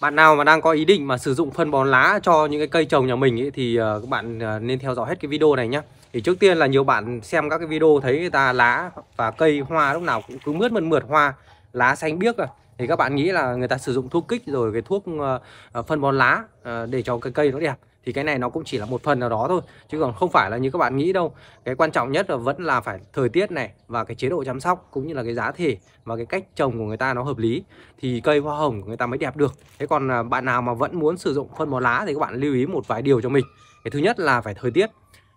Bạn nào mà đang có ý định mà sử dụng phân bón lá cho những cái cây trồng nhà mình ấy, thì ờ, các bạn ờ, nên theo dõi hết cái video này nhé. Thì trước tiên là nhiều bạn xem các cái video thấy người ta lá và cây hoa lúc nào cũng cứ mướt mượt mượt hoa, lá xanh biếc rồi. À. Thì các bạn nghĩ là người ta sử dụng thuốc kích rồi cái thuốc ờ, phân bón lá để cho cái cây nó đẹp thì cái này nó cũng chỉ là một phần nào đó thôi chứ còn không phải là như các bạn nghĩ đâu cái quan trọng nhất là vẫn là phải thời tiết này và cái chế độ chăm sóc cũng như là cái giá thể và cái cách trồng của người ta nó hợp lý thì cây hoa hồng của người ta mới đẹp được thế còn à, bạn nào mà vẫn muốn sử dụng phân bón lá thì các bạn lưu ý một vài điều cho mình cái thứ nhất là phải thời tiết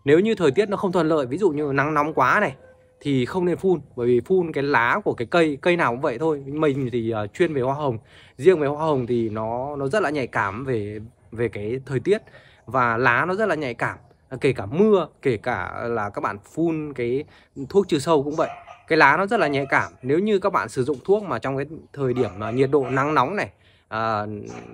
nếu như thời tiết nó không thuận lợi ví dụ như nắng nóng quá này thì không nên phun bởi vì phun cái lá của cái cây cây nào cũng vậy thôi mình thì uh, chuyên về hoa hồng riêng về hoa hồng thì nó nó rất là nhạy cảm về về cái thời tiết và lá nó rất là nhạy cảm kể cả mưa kể cả là các bạn phun cái thuốc trừ sâu cũng vậy cái lá nó rất là nhạy cảm nếu như các bạn sử dụng thuốc mà trong cái thời điểm mà nhiệt độ nắng nóng này à,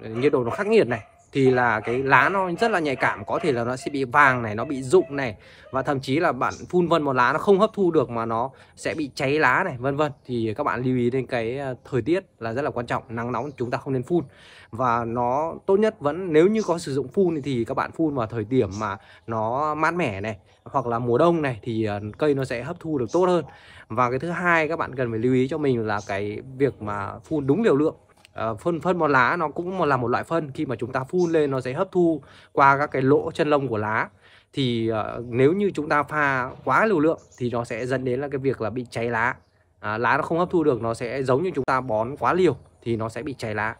nhiệt độ nó khắc nghiệt này thì là cái lá nó rất là nhạy cảm có thể là nó sẽ bị vàng này nó bị rụng này và thậm chí là bạn phun vân một lá nó không hấp thu được mà nó sẽ bị cháy lá này vân vân thì các bạn lưu ý đến cái ờ, thời tiết là rất là quan trọng nắng nóng chúng ta không nên phun và nó tốt nhất vẫn nếu như có sử dụng phun thì các bạn phun vào thời điểm mà nó mát mẻ này hoặc là mùa đông này thì ờ, cây nó sẽ hấp thu được tốt hơn và cái thứ hai các bạn cần phải lưu ý cho mình là cái việc mà phun đúng liều lượng Ờ, phân phân bón lá nó cũng là một loại phân khi mà chúng ta phun lên nó sẽ hấp thu qua các cái lỗ chân lông của lá thì uh, nếu như chúng ta pha quá liều lượng thì nó sẽ dẫn đến là cái việc là bị cháy lá à, lá nó không hấp thu được nó sẽ giống như chúng ta bón quá liều thì nó sẽ bị cháy lá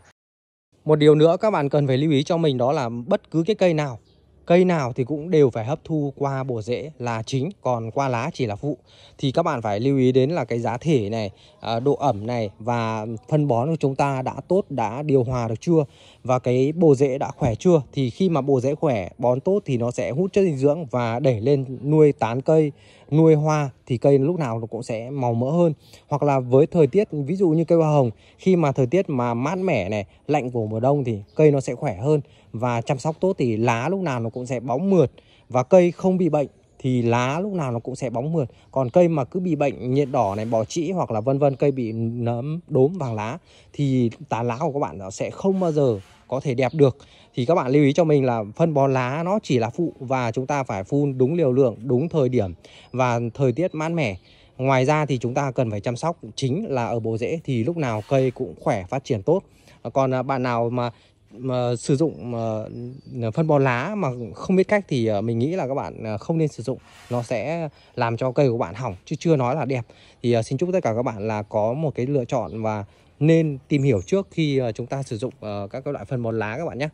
một điều nữa các bạn cần phải lưu ý cho mình đó là bất cứ cái cây nào cây nào thì cũng đều phải hấp thu qua bộ rễ là chính còn qua lá chỉ là phụ thì các bạn phải lưu ý đến là cái giá thể này à, độ ẩm này và phân bón của chúng ta đã tốt đã điều hòa được chưa và cái bộ rễ đã khỏe chưa thì khi mà bộ rễ khỏe bón tốt thì nó sẽ hút chất dinh dưỡng và đẩy lên nuôi tán cây nuôi hoa thì cây lúc nào nó cũng sẽ màu mỡ hơn hoặc là với thời tiết ví dụ như cây hoa hồng khi mà thời tiết mà mát mẻ này lạnh của mùa đông thì cây nó sẽ khỏe hơn và chăm sóc tốt thì lá lúc nào nó cũng sẽ bóng mượt và cây không bị bệnh thì lá lúc nào nó cũng sẽ bóng mượt còn cây mà cứ bị bệnh nhiệt đỏ này bỏ trĩ hoặc là vân vân cây bị nấm đốm vàng lá thì tán lá của các bạn nó sẽ không bao giờ có thể đẹp được thì các bạn lưu ý cho mình là phân bón lá nó chỉ là phụ và chúng ta phải phun đúng liều lượng đúng thời điểm và thời tiết mát mẻ ngoài ra thì chúng ta cần phải chăm sóc chính là ở bộ rễ thì lúc nào cây cũng khỏe phát triển tốt còn à, bạn nào mà mà sử dụng mà à, phân bón lá mà không biết cách thì à, mình nghĩ là các bạn à, không nên sử dụng nó sẽ làm cho cây của bạn hỏng chứ chưa nói là đẹp thì xin chúc tất cả các bạn là có một cái lựa chọn và nên tìm hiểu trước khi chúng ta sử dụng các loại phân bón lá các bạn nhé